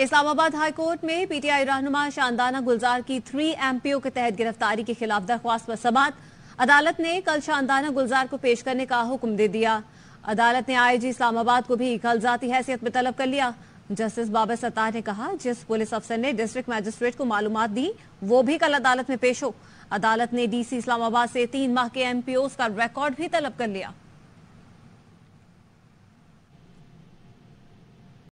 Islamabad high court में PTI रहनुमा शानदाना गुलजार की थ्री एमपीओ के तहत गिरफ्तारी के खिलाफ दरख्वास्त पर समात अदालत ने कल शानदाना गुलजार को पेश करने का हुक्म दे दिया अदालत ने आईजी इस्लामाबाद को भी कल जाती हैसियत में तलब कर लिया जस्टिस बाबर सत्तार ने कहा जिस पुलिस अफसर ने डिस्ट्रिक्ट मैजिस्ट्रेट को मालूम दी वो भी कल अदालत में पेश हो अदालत ने डीसी इस्लामाबाद से तीन माह के एमपीओ का रिकॉर्ड भी तलब कर लिया